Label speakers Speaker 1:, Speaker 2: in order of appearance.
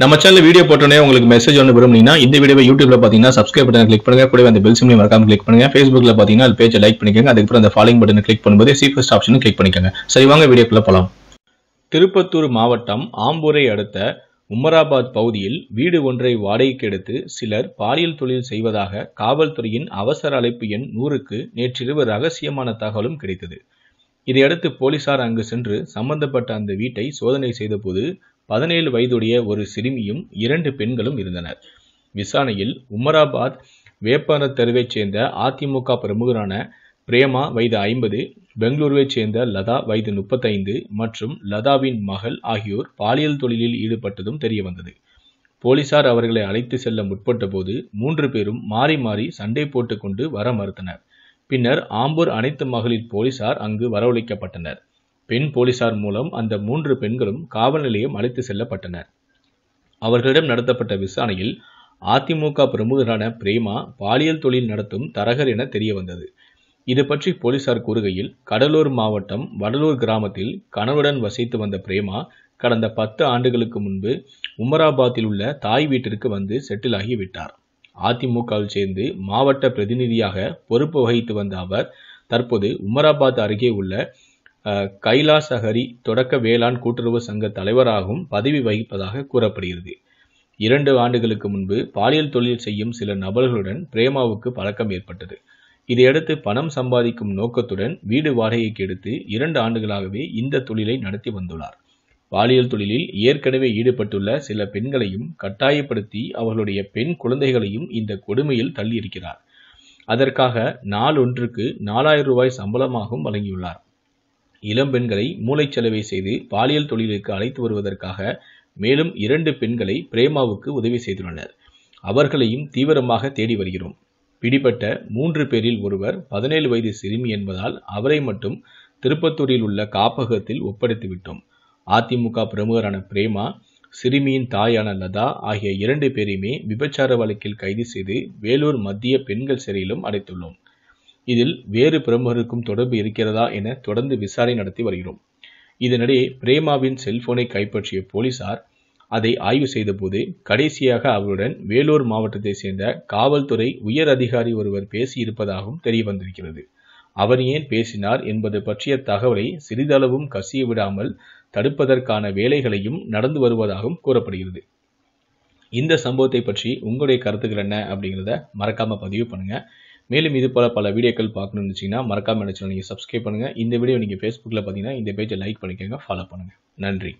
Speaker 1: நம்ம channel video போட்டோன்னே உங்களுக்கு மெசேஜ் ஒன்று விரும்புனீங்கன்னா இந்த வீடியோ யூடியூப்ல பார்த்தீங்கன்னா சப்ஸ்கிரைப் பட்டன் கிளிக் பண்ணுங்க கூட அந்த பெல் சிம்லையும் மறக்காம கிளிக் பண்ணுங்க ஃபேஸ்புக்ல பார்த்தீங்கன்னா அது பேஜை லைக் பண்ணிக்கோங்க அதுக்கப்புறம் அந்த ஃபாலோ பட்டன் கிளிக் பண்ணும்போது சீஃபஸ்ட் ஆப்ஷனும் கிளிக் பண்ணிக்கோங்க சரி வாங்க வீடியோக்குள்ள போலாம் திருப்பத்தூர் மாவட்டம் ஆம்பூரை அடுத்த உமராபாத் பகுதியில் வீடு ஒன்றை வாடகைக்கு எடுத்து சிலர் பாலியல் தொழில் செய்வதாக காவல்துறையின் அவசர அழைப்பு எண் நூறுக்கு நேற்றிரவு ரகசியமான தகவலும் கிடைத்தது இதையடுத்து போலீசார் அங்கு சென்று சம்பந்தப்பட்ட அந்த வீட்டை சோதனை செய்தபோது பதினேழு வயதுடைய ஒரு சிறுமியும் இரண்டு பெண்களும் இருந்தனர் விசாரணையில் உமராபாத் வேப்பான தெருவைச் சேர்ந்த அதிமுக பிரமுகரான பிரேமா வயது ஐம்பது பெங்களூருவைச் சேர்ந்த லதா வயது முப்பத்தைந்து மற்றும் லதாவின் மகள் ஆகியோர் பாலியல் தொழிலில் ஈடுபட்டதும் தெரியவந்தது போலீசார் அவர்களை அழைத்து செல்ல முற்பட்ட போது மூன்று பேரும் மாறி மாறி சண்டை போட்டுக்கொண்டு வர மறுத்தனர் பின்னர் ஆம்பூர் அனைத்து மகளிர் போலீசார் அங்கு வரவழைக்கப்பட்டனர் பெண் போலீசார் மூலம் அந்த மூன்று பெண்களும் காவல் நிலையம் அழைத்து செல்லப்பட்டனர் அவர்களிடம் நடத்தப்பட்ட விசாரணையில் அதிமுக பிரமுகரான பிரேமா பாலியல் தொழில் நடத்தும் தரகர் என தெரிய வந்தது இது பற்றி போலீசார் கூறுகையில் கடலூர் மாவட்டம் வடலூர் கிராமத்தில் கணவருடன் வசித்து வந்த பிரேமா கடந்த பத்து ஆண்டுகளுக்கு முன்பு உமராபாத்தில் உள்ள தாய் வீட்டிற்கு வந்து செட்டிலாகி விட்டார் அதிமுகவில் சேர்ந்து மாவட்ட பிரதிநிதியாக பொறுப்பு வகித்து வந்த அவர் தற்போது உமராபாத் அருகே உள்ள கைலாசஹரி தொடக்க வேளாண் கூட்டுறவு சங்க தலைவராகவும் பதவி வகிப்பதாக கூறப்படுகிறது இரண்டு ஆண்டுகளுக்கு முன்பு பாலியல் தொழில் செய்யும் சில நபர்களுடன் பிரேமாவுக்கு பழக்கம் ஏற்பட்டது இதையடுத்து பணம் சம்பாதிக்கும் நோக்கத்துடன் வீடு வாடகைக்கு எடுத்து இரண்டு ஆண்டுகளாகவே இந்த தொழிலை நடத்தி வந்துள்ளார் பாலியல் தொழிலில் ஏற்கனவே ஈடுபட்டுள்ள சில பெண்களையும் கட்டாயப்படுத்தி அவர்களுடைய பெண் குழந்தைகளையும் இந்த கொடுமையில் தள்ளியிருக்கிறார் அதற்காக நாளொன்றுக்கு நாலாயிரம் ரூபாய் சம்பளமாகவும் வழங்கியுள்ளார் இளம்பெண்களை மூளைச்சலவை செய்து பாலியல் தொழிலுக்கு அழைத்து வருவதற்காக மேலும் இரண்டு பெண்களை பிரேமாவுக்கு உதவி செய்துள்ளனர் அவர்களையும் தீவிரமாக தேடி வருகிறோம் பிடிபட்ட மூன்று பேரில் ஒருவர் பதினேழு வயது சிறுமி என்பதால் அவரை மட்டும் திருப்பத்தூரில் உள்ள காப்பகத்தில் ஒப்படைத்துவிட்டோம் அதிமுக பிரமுகரான பிரேமா சிறுமியின் தாயான லதா ஆகிய இரண்டு பேரையுமே விபச்சார வழக்கில் கைது செய்து வேலூர் மத்திய பெண்கள் சிறையிலும் அடைத்துள்ளோம் இதில் வேறு பிரமுகருக்கும் தொடர்பு இருக்கிறதா என தொடர்ந்து விசாரணை நடத்தி வருகிறோம் இதனிடையே பிரேமாவின் செல்போனை கைப்பற்றிய போலீசார் அதை ஆய்வு செய்தபோது கடைசியாக அவருடன் வேலூர் மாவட்டத்தை சேர்ந்த காவல்துறை உயர் அதிகாரி ஒருவர் பேசியிருப்பதாகவும் தெரிய வந்திருக்கிறது அவர் ஏன் பேசினார் என்பது பற்றிய தகவலை சிறிதளவும் கசிய விடாமல் தடுப்பதற்கான வேலைகளையும் நடந்து வருவதாகவும் கூறப்படுகிறது இந்த சம்பவத்தை பற்றி உங்களுடைய கருத்துக்கள் என்ன அப்படிங்கிறத மறக்காம பதிவு பண்ணுங்க மேலும் இது போல பல வீடியோக்கள் பார்க்கணும்னு வச்சிங்கன்னா மறக்காமல் நினச்சாலும் நீங்கள் சப்ஸ்கிரைப் பண்ணுங்கள் இந்த வீடியோ நீங்கள் ஃபேஸ்புக்கில் பார்த்தீங்கன்னா இந்த பேஜை லைக் பண்ணிக்கோங்க ஃபாலோ பண்ணுங்கள் நன்றி